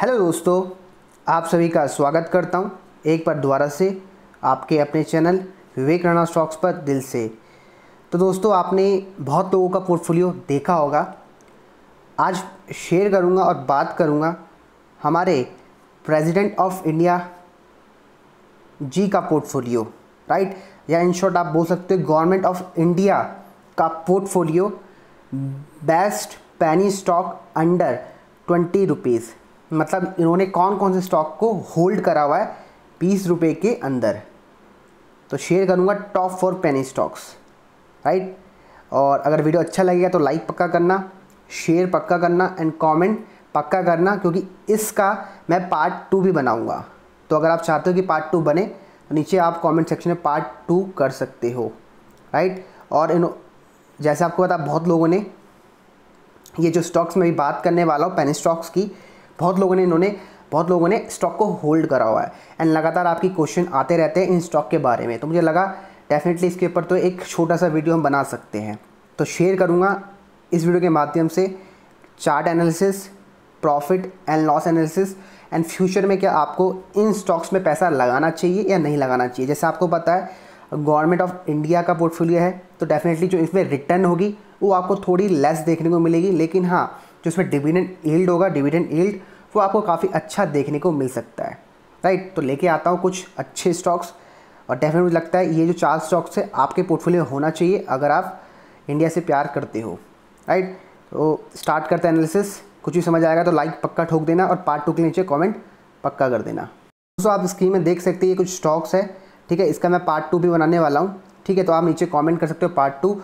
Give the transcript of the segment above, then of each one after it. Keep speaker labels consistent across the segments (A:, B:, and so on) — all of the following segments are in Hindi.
A: हेलो दोस्तों आप सभी का स्वागत करता हूं एक बार दोबारा से आपके अपने चैनल विवेक राणा स्टॉक्स पर दिल से तो दोस्तों आपने बहुत लोगों का पोर्टफोलियो देखा होगा आज शेयर करूंगा और बात करूंगा हमारे प्रेसिडेंट ऑफ इंडिया जी का पोर्टफोलियो राइट या इन शॉर्ट आप बोल सकते हो गवर्नमेंट ऑफ इंडिया का portfolio best penny stock under twenty rupees मतलब इन्होंने कौन कौन से स्टॉक को होल्ड करा हुआ है बीस रुपये के अंदर तो शेयर करूँगा top four penny stocks right और अगर वीडियो अच्छा लगेगा तो लाइक पक्का करना शेयर पक्का करना एंड कमेंट पक्का करना क्योंकि इसका मैं पार्ट टू भी बनाऊंगा तो अगर आप चाहते हो कि पार्ट टू बने तो नीचे आप कमेंट सेक्शन में पार्ट टू कर सकते हो राइट और इन जैसे आपको पता बहुत लोगों ने ये जो स्टॉक्स में भी बात करने वाला हूँ पेनी स्टॉक्स की बहुत लोगों ने इन्होंने बहुत लोगों ने स्टॉक को होल्ड करा हुआ है एंड लगातार आपकी क्वेश्चन आते रहते हैं इन स्टॉक के बारे में तो मुझे लगा डेफिनेटली इसके ऊपर तो एक छोटा सा वीडियो हम बना सकते हैं तो शेयर करूँगा इस वीडियो के माध्यम से chart analysis profit and loss analysis and future में क्या आपको इन स्टॉक्स में पैसा लगाना चाहिए या नहीं लगाना चाहिए जैसे आपको पता है गवर्नमेंट ऑफ इंडिया का पोर्टफोलियो है तो डेफिनेटली जो इसमें रिटर्न होगी वो आपको थोड़ी लेस देखने को मिलेगी लेकिन हाँ जो इसमें डिविडेंड ईल्ड होगा डिविडेंड ईल्ड वो आपको काफ़ी अच्छा देखने को मिल सकता है राइट तो लेके आता हूँ कुछ अच्छे स्टॉक्स और डेफिनेट मुझे लगता है ये जो चार स्टॉक्स है आपके पोर्टफोलियो में होना चाहिए अगर आप इंडिया से प्यार करते हो राइट तो स्टार्ट करते हैं एनालिसिस कुछ भी समझ आएगा तो लाइक पक्का ठोक देना और पार्ट टू के नीचे कमेंट पक्का कर देना दोस्तों आप स्क्रीन में देख सकते हैं कुछ स्टॉक्स है ठीक है इसका मैं पार्ट टू भी बनाने वाला हूँ ठीक है तो आप नीचे कमेंट कर सकते हो पार्ट टू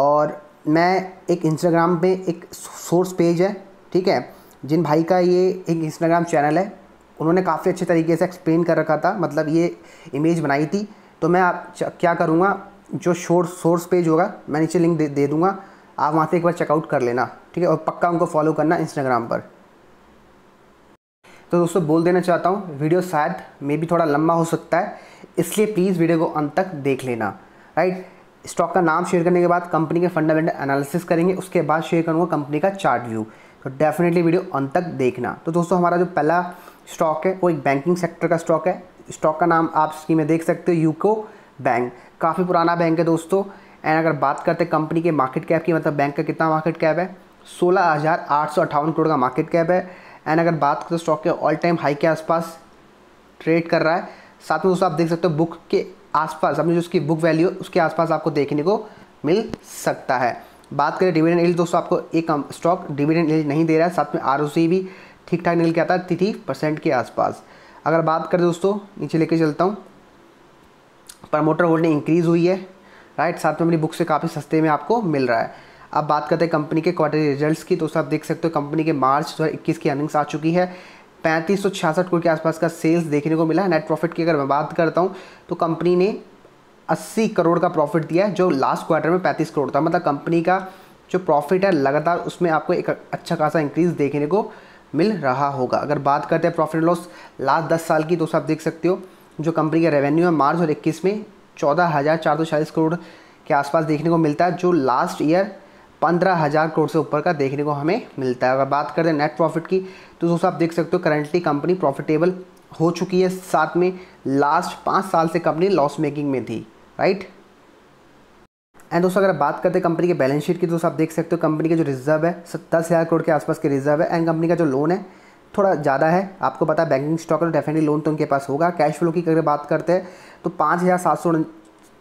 A: और मैं एक इंस्टाग्राम पे एक सोर्स पेज है ठीक है जिन भाई का ये एक इंस्टाग्राम चैनल है उन्होंने काफ़ी अच्छे तरीके से एक्सप्लेन कर रखा था मतलब ये इमेज बनाई थी तो मैं आप क्या करूँगा जो शोर्स सोर्स पेज होगा मैं नीचे लिंक दे, दे दूँगा आप वहाँ से एक बार चेकआउट कर लेना ठीक है और पक्का उनको फॉलो करना इंस्टाग्राम पर तो दोस्तों बोल देना चाहता हूँ वीडियो शायद मे भी थोड़ा लंबा हो सकता है इसलिए प्लीज़ वीडियो को अंत तक देख लेना राइट स्टॉक का नाम शेयर करने के बाद कंपनी के फंडामेंटल एनालिसिस करेंगे उसके बाद शेयर करूँगा कंपनी का चार्ट व्यू तो डेफिनेटली वीडियो अंत तक देखना तो दोस्तों हमारा जो पहला स्टॉक है वो एक बैंकिंग सेक्टर का स्टॉक है स्टॉक का नाम आप स्क्रीन में देख सकते हो यूको बैंक काफ़ी पुराना बैंक है दोस्तों एंड अगर बात करते हैं कंपनी के मार्केट कैप की मतलब बैंक का कितना मार्केट कैप है सोलह हज़ार आठ सौ अट्ठावन करोड़ का मार्केट कैप है एंड अगर बात करते स्टॉक के ऑल टाइम हाई के आसपास ट्रेड कर रहा है साथ में दोस्तों आप देख सकते हो बुक के आसपास अपनी जो उसकी बुक वैल्यू उसके आसपास आपको देखने को मिल सकता है बात करें डिविडेंड एल दोस्तों आपको एक स्टॉक डिविडेंड एल नहीं दे रहा है साथ में आर भी ठीक ठाक निकल के आता है तिथि परसेंट के आसपास अगर बात करें दोस्तों नीचे लेके चलता हूँ प्रमोटर होल्डिंग इंक्रीज़ हुई है राइट साथ में अपनी बुक से काफ़ी सस्ते में आपको मिल रहा है अब बात करते हैं कंपनी के क्वार्टरली रिजल्ट्स की तो आप देख सकते हो कंपनी के मार्च दो की अर्निंग्स आ चुकी है पैंतीस सौ छियासठ करोड़ के आसपास का सेल्स देखने को मिला है नेट प्रॉफिट की अगर मैं बात करता हूँ तो कंपनी ने अस्सी करोड़ का प्रॉफिट दिया है जो लास्ट क्वार्टर में पैंतीस करोड़ था मतलब कंपनी का जो प्रॉफिट है लगातार उसमें आपको एक अच्छा खासा इंक्रीज़ देखने को मिल रहा होगा अगर बात करते हैं प्रॉफिट लॉस लास्ट दस साल की तो आप देख सकते हो जो कंपनी का रेवेन्यू है मार्च और इक्कीस में चौदह हज़ार चार सौ चालीस करोड़ के आसपास देखने को मिलता है जो लास्ट ईयर पंद्रह हज़ार करोड़ से ऊपर का देखने को हमें मिलता है अगर बात करें नेट प्रॉफिट की तो दोस्तों आप देख सकते हो करंटली कंपनी प्रॉफिटेबल हो चुकी है साथ में लास्ट पाँच साल से कंपनी लॉस मेकिंग में थी राइट एंड दोस्तों अगर बात करते हैं कंपनी के बैलेंस शीट की तो आप देख सकते हो कंपनी का जो रिजर्व है दस हज़ार करोड़ के आसपास के रिजर्व है एंड कंपनी का जो लोन है थोड़ा ज़्यादा है आपको पता है बैंकिंग स्टॉक और डेफिनेटली लोन तो उनके पास होगा कैश फ्लो की अगर बात करते हैं तो पाँच हज़ार सात सौ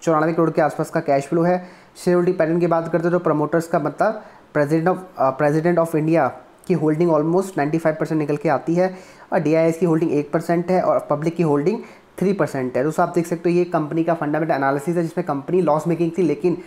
A: चौरानवे करोड़ के आसपास का कैश फ्लो है शेयर होल्डिंग पैटर्न की बात करते हैं तो प्रमोटर्स का मतलब president of president of India की होल्डिंग ऑलमोस्ट फाइव परसेंट निकल के आती है और डी की होल्डिंग एक परसेंट है और पब्लिक की होल्डिंग थ्री परसेंट है दोस्तों आप देख सकते हो ये कंपनी का फंडामेंटल एनालिसिस है जिसमें कंपनी लॉस मेकिंग थी लेकिन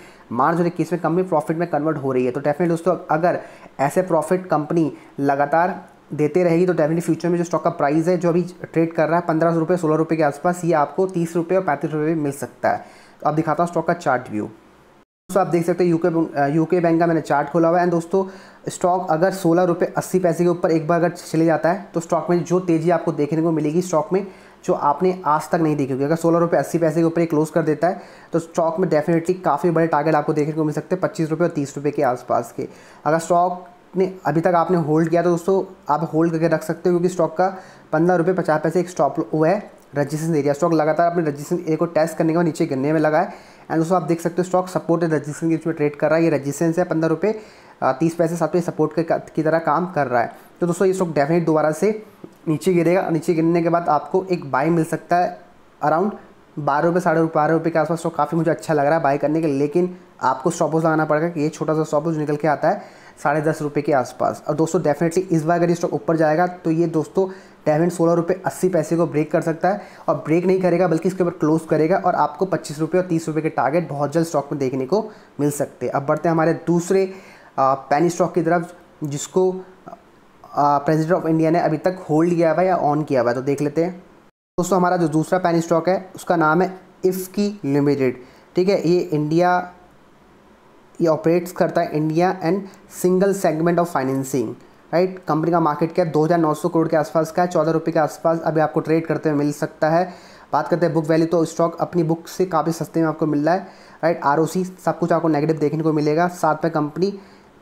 A: मार्च और इक्कीस में कंपनी प्रॉफिट में कन्वर्ट हो रही है तो डेफिनेट दोस्तों अगर ऐसे प्रॉफिट कंपनी लगातार देते रहेगी तो डेफिनेटली फ्यूचर में जो स्टॉक का प्राइस है जो अभी ट्रेड कर रहा है पंद्रह सौ रुपये सोलह रुपये के आसपास ये आपको तीस रुपये और पैंतीस रुपये मिल सकता है तो अब दिखाता हूँ स्टॉक का चार्ट व्यू दोस्तों आप देख सकते हो यूके यूके बैंक का मैंने चार्ट खोला हुआ है एंड दोस्तों स्टॉक अगर सोलह रुपये अस्सी पैसे के ऊपर एक बार अगर चले जाता है तो स्टॉक में जो तेज़ी आपको देखने को मिलेगी स्टॉक में जो आपने आज तक नहीं देखी होगी अगर सोलह रुपये अस्सी पैसे के ऊपर क्लोज कर देता है तो स्टॉक में डेफिनेटली काफ़ी बड़े टारगेट आपको देखने को मिल सकते हैं पच्चीस रुपये और तीस रुपये के आसपास के अगर स्टॉक ने अभी तक आपने होल्ड किया तो दोस्तों आप होल्ड करके रख सकते हो क्योंकि स्टॉक का पंद्रह रुपये पचास पैसे एक स्टॉप हुआ है रजिस्ट्रेशन एरिया स्टॉक लगातार अपने रजिस्ट्रेशन एरिया को टेस्ट करने के बाद नीचे गिरने में लगा है एंड दोस्तों आप देख सकते हो स्टॉक है रजिस्ट्रेशन के बीच में ट्रेड कर रहा है ये रजिस्ट्रेशन है पंद्रह रुपये तीस पैसे सात में सपोर्ट की तरह काम कर रहा है तो दोस्तों ये स्टॉक डेफिनेट दोबारा से नीचे गिरेगा नीचे गिरने के बाद आपको एक बाई मिल सकता है अराउंड बारह रुपये साढ़े बारह रुपये के आसपास स्टॉक काफ़ी मुझे अच्छा लग रहा है बाय करने के लेकिन आपको स्टॉपोज लगाना पड़ेगा कि ये छोटा सा स्टॉपोज निकल के आता है साढ़े दस रुपये के आसपास और दोस्तों डेफिनेटली इस बार अगर ये स्टॉक ऊपर जाएगा तो ये दोस्तों डेफिनेट सोलह रुपये अस्सी पैसे को ब्रेक कर सकता है और ब्रेक नहीं करेगा बल्कि इसके ऊपर क्लोज करेगा और आपको पच्चीस रुपये और तीस रुपये के टारगेट बहुत जल्द स्टॉक में देखने को मिल सकते हैं अब बढ़ते हैं हमारे दूसरे पैनी स्टॉक की तरफ जिसको प्रेसिडेंट ऑफ इंडिया ने अभी तक होल्ड किया हुआ या ऑन किया हुआ है तो देख लेते हैं दोस्तों हमारा जो दूसरा पैन स्टॉक है उसका नाम है इफ़की लिमिटेड ठीक है ये इंडिया ये ऑपरेट्स करता है India and single segment of financing right company का मार्केट कैप सौ करोड़ के आसपास का है चौदह रुपये के आसपास अभी आपको ट्रेड करते हुए मिल सकता है बात करते हैं बुक वैल्यू तो स्टॉक अपनी बुक से काफ़ी सस्ते में आपको मिल रहा है राइट आर सब कुछ आपको नेगेटिव देखने को मिलेगा साथ में कंपनी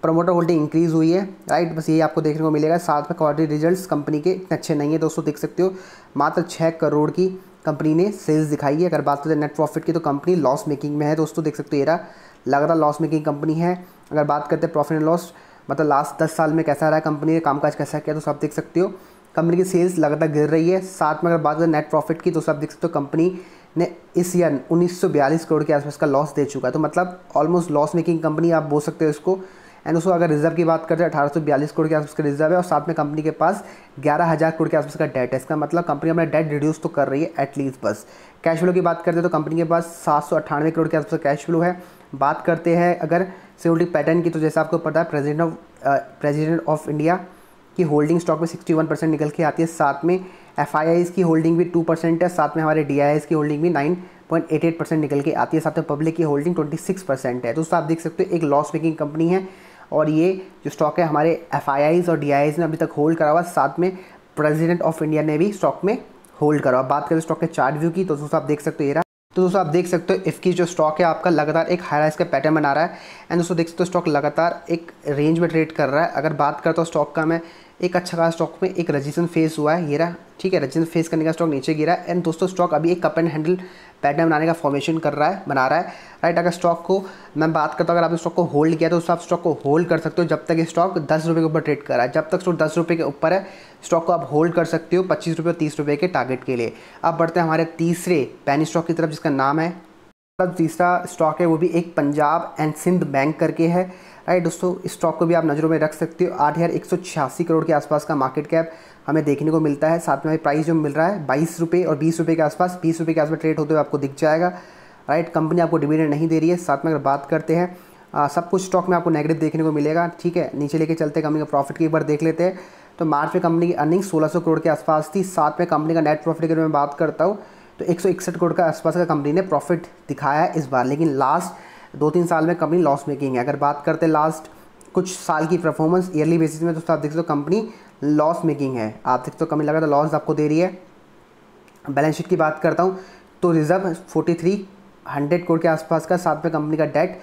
A: प्रमोटर होल्डिंग इंक्रीज़ हुई है राइट बस यही आपको देखने को मिलेगा साथ में क्वार्टरली रिजल्ट्स कंपनी के इतने अच्छे नहीं है दोस्तों देख सकते हो मात्र छः करोड़ की कंपनी ने सेल्स दिखाई है अगर बात करें नेट प्रॉफिट की तो कंपनी लॉस मेकिंग में है दोस्तों देख सकते हो एरा लगातार लॉस मेकिंग कंपनी है अगर बात करते हैं प्रॉफिट एंड लॉस मतलब लास्ट दस साल में कैसा रहा है कंपनी ने कामकाज कैसा किया तो सब देख सकते हो कंपनी की सेल्स लगातार गिर रही है साथ में अगर बात करें नेट प्रॉफिट की तो सब देख सकते हो कंपनी ने इस ईयर 1942 करोड़ के आसपास का लॉस दे चुका है तो मतलब ऑलमोस्ट लॉस मेकिंग कंपनी आप बोल सकते हो इसको एंड उसको अगर रिजर्व की बात करते हैं अठारह सौ बयालीस करोड़ के आसपास का रिजर्व है और साथ में कंपनी के पास ग्यारह हज़ार करोड़ के आसपास का डेट है इसका मतलब कंपनी अपना डेट रिड्यूस तो कर रही है एटलीस्ट बस कैश फ्लो की बात करते हैं तो कंपनी के पास सात सौ अट्ठानवे करोड़ के आसपास का कैश फ्लो है बात करते हैं अगर सिक्योरिटी पैटर्न की तो जैसा आपको पता है president of president of India की होल्डिंग स्टॉक में सिक्सटी वन परसेंट निकल के आती है साथ में एफ आई की होल्डिंग भी टू परसेंट है साथ में हमारे डी आई की होल्डिंग भी nine point eight eight percent निकल के आती है साथ में पब्लिक की होल्डिंग ट्वेंटी सिक्स परसेंट है तो आप देख सकते हो एक लॉस मेकिंग कंपनी है और ये जो स्टॉक है हमारे एफ और डी ने अभी तक होल्ड करा हुआ साथ में प्रेजिडेंट ऑफ इंडिया ने भी स्टॉक में होल्ड करा हुआ बात करें स्टॉक के चार्ट व्यू की तो दोस्तों आप देख सकते हो ये रहा तो दोस्तों आप देख सकते हो इसकी जो स्टॉक है आपका लगातार एक हाई राइज का पैटर्न बना रहा है एंड दोस्तों देख सकते हो स्टॉक लगातार एक रेंज में ट्रेड कर रहा है अगर बात करता हूँ स्टॉक का मैं एक अच्छा खास स्टॉक में एक रजिस्टन फेस हुआ है गिरा ठीक है रजिस्टन फेस करने का स्टॉक नीचे गिरा है एंड दोस्तों स्टॉक अभी एक कप एंड हैंडल पैटर्न बनाने का फॉर्मेशन कर रहा है बना रहा है राइट अगर स्टॉक को मैं बात करता हूँ अगर आपने स्टॉक को होल्ड किया तो उस आप स्टॉक को होल्ड कर सकते हो जब तक ये स्टॉक दस रुपये के ऊपर ट्रेड कर रहा है जब तक स्टॉक दस रुपये के ऊपर है स्टॉक को आप होल्ड कर सकते हो पच्चीस रुपये और तीस रुपये के टारगेट के लिए अब बढ़ते हैं हमारे तीसरे पैनी स्टॉक की तरफ जिसका नाम है तीसरा स्टॉक है वो भी एक पंजाब एंड सिंध बैंक करके है राइट दोस्तों स्टॉक को भी आप नज़रों में रख सकते हो आठ हज़ार एक सौ छियासी करोड़ के आसपास का मार्केट कैप हमें देखने को मिलता है साथ में हमें प्राइस जो मिल रहा है बाईस रुपये और बीस रुपये के आसपास बीस रुपये के आसपास ट्रेड होते हुए आपको दिख जाएगा राइट कंपनी आपको डिविडेंड नहीं दे रही है साथ में अगर बात करते हैं आ, सब कुछ स्टॉक में आपको नेगेटिव देखने को मिलेगा ठीक है नीचे लेके चलते कंपनी का प्रॉफिट की एक बार देख लेते हैं तो मार्च में कंपनी की अर्निंग 1600 करोड़ के आसपास थी साथ में कंपनी का नेट प्रॉफिट अगर मैं बात करता हूँ तो एक करोड़ के आसपास का कंपनी ने प्रॉफिट दिखाया है इस बार लेकिन लास्ट दो तीन साल में कंपनी लॉस मेकिंग है अगर बात करते हैं लास्ट कुछ साल की परफॉर्मेंस ईयरली बेसिस में तो आप देख सकते हो कंपनी लॉस मेकिंग है आप देख सकते हो कंपनी तो लॉस आपको दे रही है बैलेंस शीट की बात करता हूँ तो reserve forty three hundred crore के आसपास का साथ में कंपनी का debt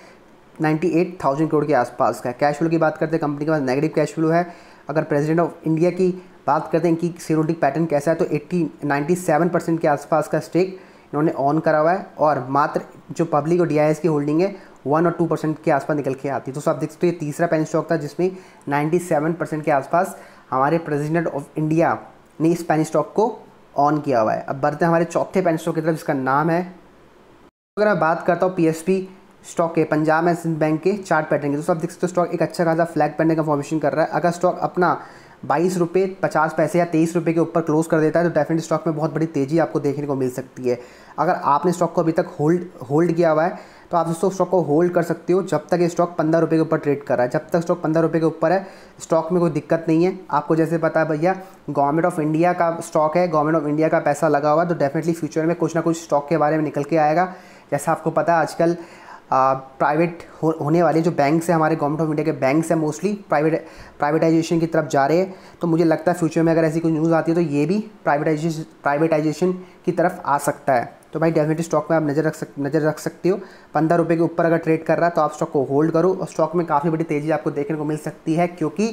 A: ninety eight thousand crore के आसपास का कैश फ्लो की बात करते हैं कंपनी के पास नेगेटिव कैश फ्लो है अगर प्रेसिडेंट ऑफ इंडिया की बात करते हैं कि सीरोटिक पैटर्न कैसा है तो एट्टी नाइन्टी सेवन परसेंट के आसपास का स्टेक इन्होंने ऑन करा हुआ है और मात्र जो पब्लिक और डी की होल्डिंग है वन और टू परसेंट के आसपास निकल के आती है दोस्तों आप देख सकते हो ये तीसरा पेन स्टॉक था जिसमें नाइन्टी सेवन परसेंट के आसपास हमारे प्रेसिडेंट ऑफ इंडिया ने इस पेन स्टॉक को ऑन किया हुआ है अब बढ़ते हैं हमारे चौथे पेन स्टॉक की तरफ जिसका नाम है अगर मैं बात करता हूँ पी स्टॉक के पंजाब एंड सिंध बैंक के चार्ट पैटर्न के दोस्तों आप देख सकते हो स्टॉक एक अच्छा खासा फ्लैग पैटर्न का फॉर्मेशन कर रहा है अगर स्टॉक अपना बाईस रुपये पचास पैसे या तेईस रुपये के ऊपर क्लोज कर देता है तो डेफिनेट स्टॉक में बहुत बड़ी तेज़ी आपको देखने को मिल सकती है अगर आपने स्टॉक को अभी तक होल्ड होल्ड किया हुआ है तो आप दोस्तों स्टॉक को होल्ड कर सकते हो जब तक ये स्टॉक पंद्रह रुपये के ऊपर ट्रेड कर रहा है जब तक स्टॉक पंद्रह रुपये के ऊपर है स्टॉक में कोई दिक्कत नहीं है आपको जैसे पता है भैया गवर्नमेंट ऑफ इंडिया का स्टॉक है गवर्नमेंट ऑफ इंडिया का पैसा लगा हुआ है तो डेफिनेटली फ्यूचर में कुछ ना कुछ स्टॉक के बारे में निकल के आएगा जैसा आपको पता है आजकल प्राइवेट हो, होने वाले जो बैंक्स हैं हमारे गवर्नमेंट ऑफ इंडिया के बैंक्स हैं मोस्टली प्राइवेट प्राइवेटाइजेशन की तरफ जा रहे हैं तो मुझे लगता है फ्यूचर में अगर ऐसी कोई न्यूज़ आती है तो ये भी प्राइवेटाइजेशन प्राइवेटाइजेशन की तरफ आ सकता है तो भाई डेफिनेटली स्टॉक में आप नज़र रख सक नज़र रख सकते हो पंद्रह रुपये के ऊपर अगर ट्रेड कर रहा है तो आप स्टॉक को होल्ड करो और स्टॉक में काफ़ी बड़ी तेज़ी आपको देखने को मिल सकती है क्योंकि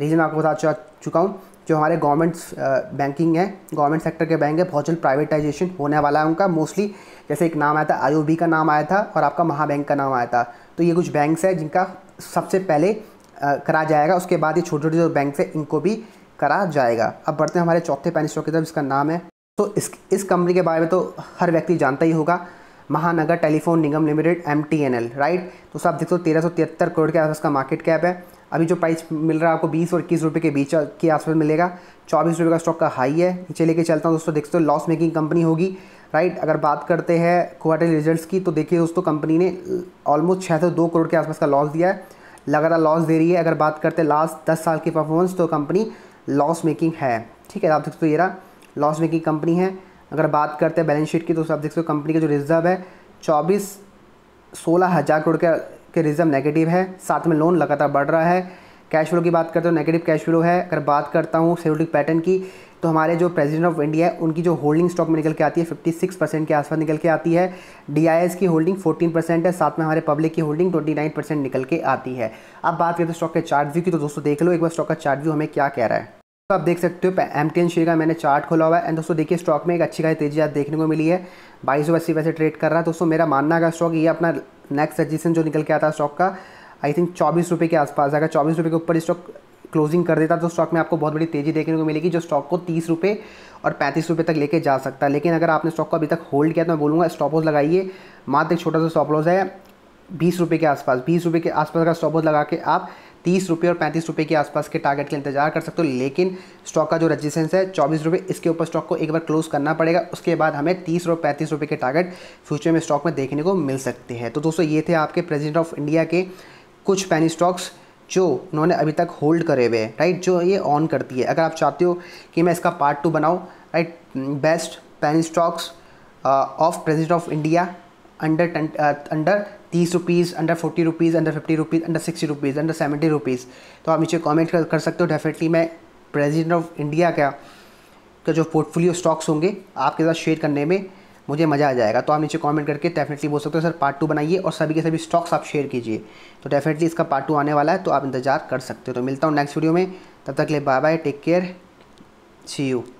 A: रीज़न आपको बता चुका हूँ जो हमारे गवर्नमेंट्स बैंकिंग है गवर्नमेंट सेक्टर के बैंक है बहुत जल्द प्राइवेटाइजेशन होने वाला है उनका मोस्टली जैसे एक नाम आया था आई का नाम आया था और आपका महाबैंक का नाम आया था तो ये कुछ बैंक्स हैं जिनका सबसे पहले uh, करा जाएगा उसके बाद ये छोटे छोटे जो बैंक है इनको भी करा जाएगा अब बढ़ते हैं हमारे चौथे पैन स्टॉक की तरफ इसका नाम है तो इस इस कंपनी के बारे में तो हर व्यक्ति जानता ही होगा महानगर टेलीफोन निगम लिमिटेड एम राइट तो सब देखो तेरह सौ तिहत्तर करोड़ के आसपास का मार्केट कैप है अभी जो प्राइस मिल रहा है आपको बीस और इक्कीस रुपये के बीच के आसपास मिलेगा चौबीस रुपये का स्टॉक का हाई है नीचे लेके चलता हूँ दोस्तों देखते हो लॉस मेकिंग कंपनी होगी राइट अगर बात करते हैं क्वार्टरली रिजल्ट की तो देखिए दोस्तों कंपनी ने ऑलमोस्ट छः सौ दो करोड़ के आसपास का लॉस दिया है लगातार लॉस दे रही है अगर बात करते हैं लास्ट दस साल की परफॉर्मेंस तो कंपनी लॉस मेकिंग है ठीक है आप देख सकते हो ये रहा लॉस मेकिंग कंपनी है अगर बात करते हैं बैलेंस शीट की तो आप देख सकते हो कंपनी का जो रिजर्व है चौबीस सोलह हज़ार करोड़ का कि रिजर्व नेगेटिव है साथ में लोन लगातार बढ़ रहा है कैश फ्लो की बात करते हो नेगेटिव कैश फ्लो है अगर बात करता हूँ सेलोटिक पैटर्न की तो हमारे जो प्रेसिडेंट ऑफ इंडिया है उनकी जो होल्डिंग स्टॉक में निकल के आती है 56 परसेंट के आसपास निकल के आती है डी की होल्डिंग 14 परसेंट है साथ में हमारे पब्लिक की होल्डिंग 29 परसेंट निकल के आती है अब बात करें तो स्टॉक के चार्ट व्यू की तो दोस्तों देख लो एक बार स्टॉक का चार्ट व्यू हमें क्या कह रहा है तो आप देख सकते हो एम टी एन शेयर का मैंने चार्ट खोला हुआ है एंड दोस्तों देखिए स्टॉक में एक अच्छी खासी तेजी आज देखने को मिली है बाईस सौ अस्सी पैसे ट्रेड कर रहा है दोस्तों मेरा मानना है स्टॉक ये अपना नेक्स्ट सजेशन जो निकल के आता है स्टॉक का आई थिंक चौबीस रुपये के आसपास अगर चौबीस रुपये के ऊपर स्टॉक क्लोजिंग कर देता तो स्टॉक में आपको बहुत बड़ी तेज़ी देखने को मिलेगी जो स्टॉक को तीस रुपये और पैंतीस रुपये तक लेके जा सकता है लेकिन अगर आपने स्टॉक को अभी तक होल्ड किया तो मैं बोलूँगा स्टॉप लॉस लगाइए मात्र एक छोटा सा स्टॉप लॉस है बीस रुपये के आसपास बीस रुपये के आसपास अगर स्टॉप लॉस लगा के आप तीस रुपये और पैंतीस रुपये के आसपास के टारगेट के इंतजार कर सकते हो लेकिन स्टॉक का जो रजिस्टेंस है चौबीस रुपये इसके ऊपर स्टॉक को एक बार क्लोज करना पड़ेगा उसके बाद हमें तीस और पैंतीस रुपये के टारगेट फ्यूचर में स्टॉक में देखने को मिल सकते हैं तो दोस्तों ये थे आपके प्रेजिडेंट ऑफ इंडिया के कुछ पैनी स्टॉक्स जो उन्होंने अभी तक होल्ड करे हुए हैं राइट जो ये ऑन करती है अगर आप चाहते हो कि मैं इसका पार्ट टू बनाऊँ right best penny stocks of president of India under under तीस rupees under forty rupees under fifty rupees under sixty rupees under seventy rupees तो आप नीचे कॉमेंट कर, कर सकते हो डेफिनेटली मैं प्रेजिडेंट ऑफ इंडिया का का जो पोर्टफोलियो स्टॉक्स होंगे आपके साथ शेयर करने में मुझे मज़ा आ जाएगा तो आप नीचे कमेंट करके डेफिनेटली बोल सकते हो सर पार्ट टू बनाइए और सभी के सभी स्टॉक्स आप शेयर कीजिए तो डेफिनेटली इसका पार्ट टू आने वाला है तो आप इंतजार कर सकते हो तो मिलता हूँ नेक्स्ट वीडियो में तब तक ले bye bye take care see you